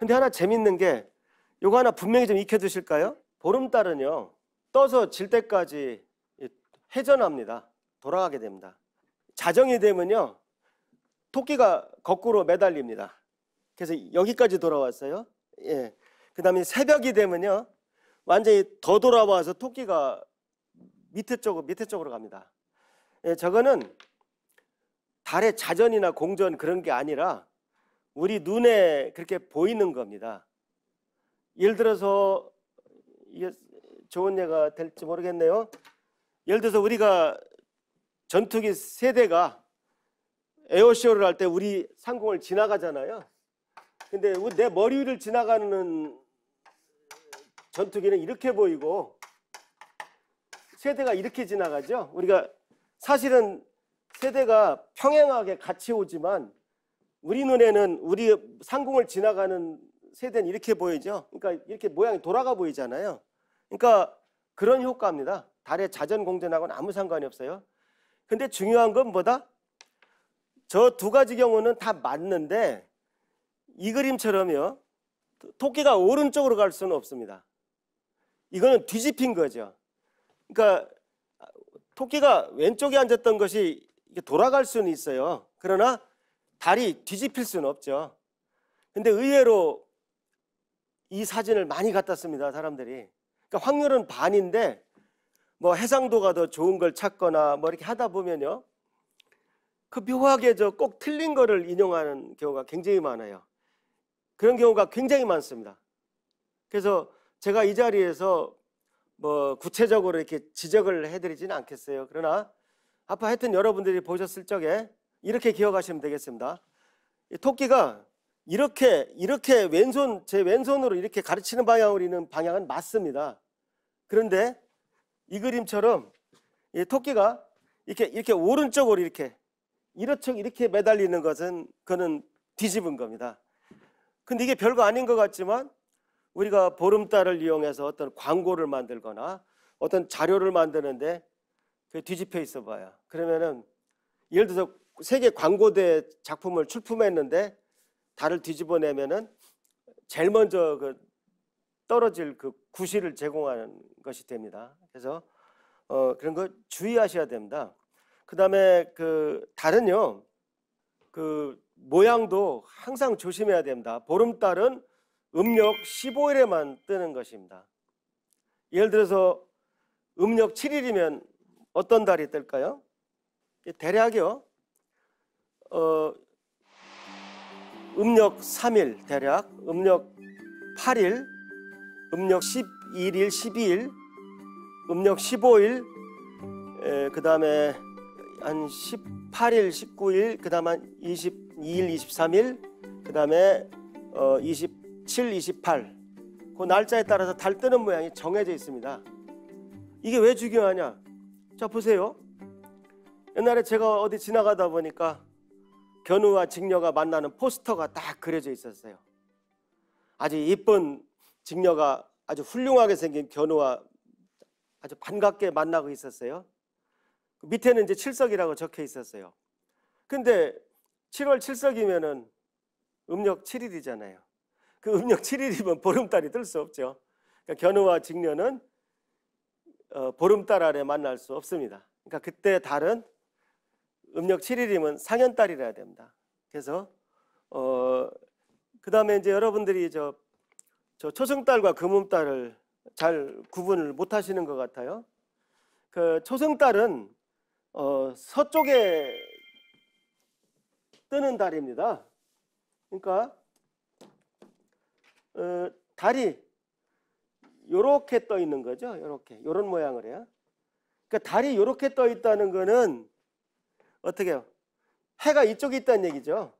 근데 하나 재밌는 게 요거 하나 분명히 좀 익혀 두실까요? 보름달은요. 떠서 질 때까지 회전합니다. 돌아가게 됩니다. 자정이 되면요. 토끼가 거꾸로 매달립니다. 그래서 여기까지 돌아왔어요. 예. 그다음에 새벽이 되면요. 완전히 더 돌아와서 토끼가 밑에 쪽으로 밑에 쪽으로 갑니다. 예, 저거는 달의 자전이나 공전 그런 게 아니라 우리 눈에 그렇게 보이는 겁니다. 예를 들어서 이게 좋은 예가 될지 모르겠네요. 예를 들어서 우리가 전투기 세대가 에어쇼를 할 때 우리 상공을 지나가잖아요. 근데 내 머리 위를 지나가는 전투기는 이렇게 보이고 세대가 이렇게 지나가죠. 우리가 사실은 세대가 평행하게 같이 오지만 우리 눈에는 우리 상공을 지나가는 세대는 이렇게 보이죠. 그러니까 이렇게 모양이 돌아가 보이잖아요. 그러니까 그런 효과입니다. 달의 자전 공전하고는 아무 상관이 없어요. 근데 중요한 건 뭐다? 저 두 가지 경우는 다 맞는데 이 그림처럼요. 토끼가 오른쪽으로 갈 수는 없습니다. 이거는 뒤집힌 거죠. 그러니까 토끼가 왼쪽에 앉았던 것이 돌아갈 수는 있어요. 그러나 다리 뒤집힐 수는 없죠. 근데 의외로 이 사진을 많이 갖다 씁니다, 사람들이. 그러니까 확률은 반인데 뭐 해상도가 더 좋은 걸 찾거나 뭐 이렇게 하다 보면요. 그 묘하게 저 꼭 틀린 거를 인용하는 경우가 굉장히 많아요. 그런 경우가 굉장히 많습니다. 그래서 제가 이 자리에서 뭐 구체적으로 이렇게 지적을 해드리지는 않겠어요. 그러나 아빠 하여튼 여러분들이 보셨을 적에 이렇게 기억하시면 되겠습니다. 토끼가 이렇게 이렇게 왼손 제 왼손으로 이렇게 가르치는 방향으로 있는 방향은 맞습니다. 그런데 이 그림처럼 이 토끼가 이렇게 이렇게 오른쪽으로 이렇게 이렇게 이렇게 매달리는 것은 그는 뒤집은 겁니다. 근데 이게 별거 아닌 것 같지만 우리가 보름달을 이용해서 어떤 광고를 만들거나 어떤 자료를 만드는데 그 뒤집혀 있어 봐요. 그러면은 예를 들어서 세계 광고대 작품을 출품했는데 달을 뒤집어내면은 제일 먼저 그 떨어질 그 구실을 제공하는 것이 됩니다. 그래서 어, 그런 거 주의하셔야 됩니다. 그다음에 그 달은요. 그 모양도 항상 조심해야 됩니다. 보름달은 음력 15일에만 뜨는 것입니다. 예를 들어서 음력 7일이면 어떤 달이 뜰까요? 대략이요. 어, 음력 3일 대략 음력 8일 음력 11일 12일 음력 15일 그 다음에 한 18일 19일 그 다음 에 22일 23일 그 다음에 어, 27, 28. 그 날짜에 따라서 달 뜨는 모양이 정해져 있습니다. 이게 왜 중요하냐? 자, 보세요. 옛날에 제가 어디 지나가다 보니까 견우와 직녀가 만나는 포스터가 딱 그려져 있었어요. 아주 이쁜 직녀가 아주 훌륭하게 생긴 견우와 아주 반갑게 만나고 있었어요. 그 밑에는 이제 칠석이라고 적혀 있었어요. 근데 7월 7석이면은 음력 7일이잖아요. 그 음력 7일이면 보름달이 뜰 수 없죠. 그러니까 견우와 직녀는 어, 보름달 아래 만날 수 없습니다. 그러니까 그때 달은 음력 7일이면 상현달이라야 됩니다. 그래서 어, 그 다음에 이제 여러분들이 저, 저 초승달과 금음달을 잘 구분을 못 하시는 것 같아요. 그 초승달은 어, 서쪽에 뜨는 달입니다. 그러니까 어, 달이 요렇게 떠 있는 거죠. 요렇게 요런 모양을 해요. 그러니까 달이 요렇게 떠 있다는 거는 어떻게 해요? 해가 이쪽에 있다는 얘기죠.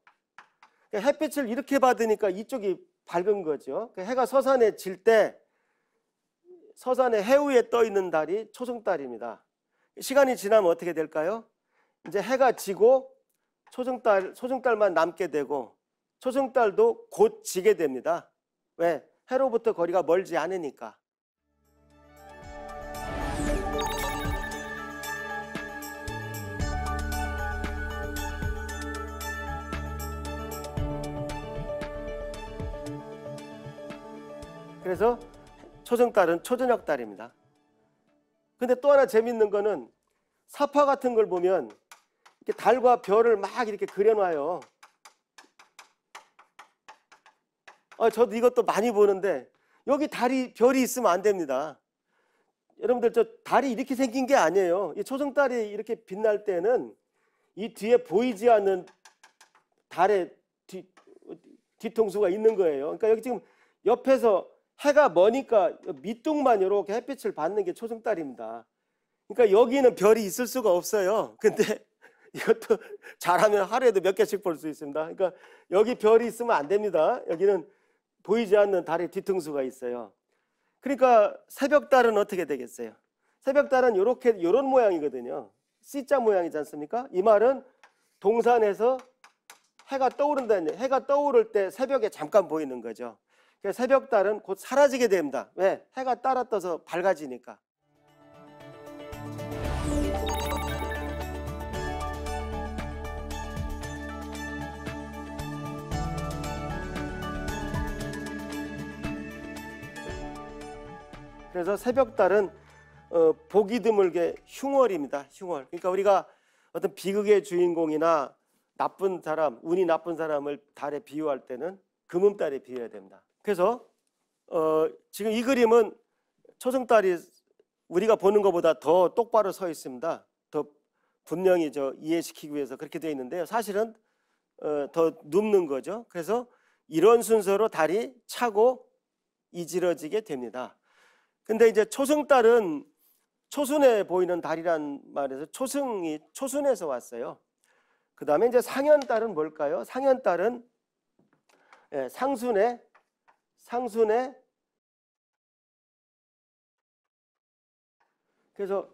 그러니까 햇빛을 이렇게 받으니까 이쪽이 밝은 거죠. 그러니까 해가 서산에 질 때 서산의 해우에 떠 있는 달이 초승달입니다. 시간이 지나면 어떻게 될까요? 이제 해가 지고 초승달 초승달만 남게 되고 초승달도 곧 지게 됩니다. 왜? 해로부터 거리가 멀지 않으니까. 그래서 초정달은 초저녁 달입니다 근데 또 하나 재밌는 거는 사파 같은 걸 보면 이렇게 달과 별을 막 이렇게 그려놔요. 아, 저도 이것도 많이 보는데 여기 달이 별이 있으면 안 됩니다. 여러분들 저 달이 이렇게 생긴 게 아니에요. 이초정달이 이렇게 빛날 때는 이 뒤에 보이지 않는 달의 뒤, 뒤통수가 있는 거예요. 그러니까 여기 지금 옆에서 해가 머니까 밑둥만 이렇게 햇빛을 받는 게 초승달입니다. 그러니까 여기는 별이 있을 수가 없어요. 근데 이것도 잘하면 하루에도 몇 개씩 볼 수 있습니다. 그러니까 여기 별이 있으면 안 됩니다. 여기는 보이지 않는 달의 뒤통수가 있어요. 그러니까 새벽달은 어떻게 되겠어요? 새벽달은 이렇게 이런 모양이거든요. C자 모양이지 않습니까? 이 말은 동산에서 해가 떠오른다는 해가 떠오를 때 새벽에 잠깐 보이는 거죠. 그러니까 새벽달은 곧 사라지게 됩니다. 왜? 해가 따라 떠서 밝아지니까. 그래서 새벽달은 어, 보기 드물게 흉월입니다. 흉월. 그러니까 우리가 어떤 비극의 주인공이나 나쁜 사람, 운이 나쁜 사람을 달에 비유할 때는 금음달에 비유해야 됩니다. 그래서 어, 지금 이 그림은 초승달이 우리가 보는 것보다 더 똑바로 서 있습니다. 더 분명히 저 이해시키기 위해서 그렇게 되어 있는데요. 사실은 어, 더 눕는 거죠. 그래서 이런 순서로 달이 차고 이지러지게 됩니다. 근데 이제 초승달은 초순에 보이는 달이란 말에서 초승이 초순에서 왔어요. 그 다음에 이제 상현달은 뭘까요? 상현달은 예, 상순에 상순의 그래서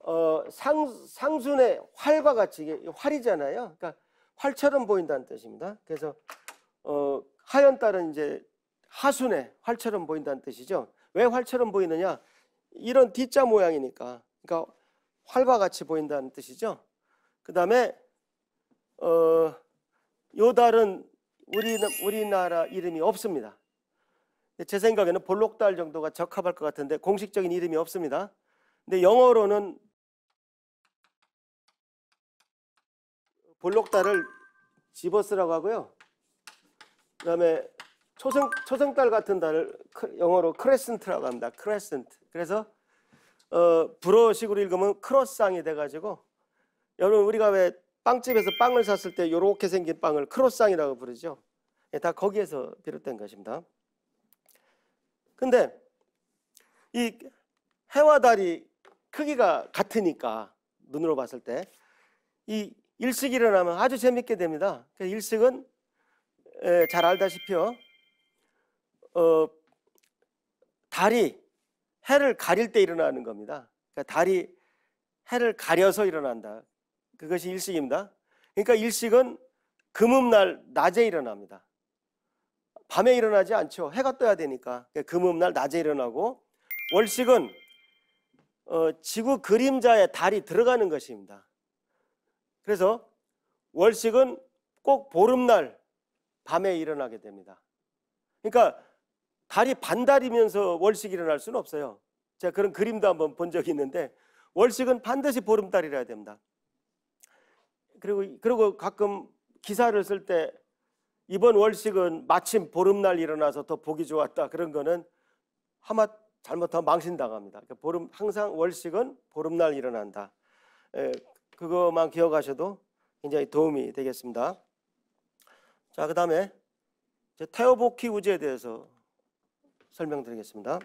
어, 상, 상순의 활과 같이 이게 활이잖아요. 그러니까 활처럼 보인다는 뜻입니다. 그래서 어, 하연 딸은 이제 하순의 활처럼 보인다는 뜻이죠. 왜 활처럼 보이느냐? 이런 뒷자 모양이니까. 그러니까 활과 같이 보인다는 뜻이죠. 그 다음에 어, 요 달은 우리, 우리나라 이름이 없습니다. 제 생각에는 볼록달 정도가 적합할 것 같은데 공식적인 이름이 없습니다. 근데 영어로는 볼록달을 지버스라고 하고요. 그다음에 초승 초성달 같은 달을 영어로 크레센트라고 합니다. 크레센트. 그래서 어, 불어식으로 읽으면 크로상이 돼가지고 여러분 우리가 왜 빵집에서 빵을 샀을 때 이렇게 생긴 빵을 크로상이라고 부르죠. 예, 다 거기에서 비롯된 것입니다. 근데 이 해와 달이 크기가 같으니까 눈으로 봤을 때 이 일식이 일어나면 아주 재밌게 됩니다. 그 일식은 에, 잘 알다시피요. 어, 달이 해를 가릴 때 일어나는 겁니다. 그러니까 달이 해를 가려서 일어난다. 그것이 일식입니다. 그러니까 일식은 금음날 낮에 일어납니다. 밤에 일어나지 않죠. 해가 떠야 되니까. 금음날 그러니까 그 낮에 일어나고 월식은 어, 지구 그림자의 달이 들어가는 것입니다. 그래서 월식은 꼭 보름날 밤에 일어나게 됩니다. 그러니까 달이 반달이면서 월식이 일어날 수는 없어요. 제가 그런 그림도 한번 본 적이 있는데 월식은 반드시 보름달이라야 됩니다. 그리고 그리고 가끔 기사를 쓸때 이번 월식은 마침 보름날 일어나서 더 보기 좋았다 그런 거는 하마 잘못하면 망신당합니다. 그러니까 보름 항상 월식은 보름날 일어난다. 에, 그것만 기억하셔도 굉장히 도움이 되겠습니다. 자, 그 다음에 태오복희 우제에 대해서 설명드리겠습니다.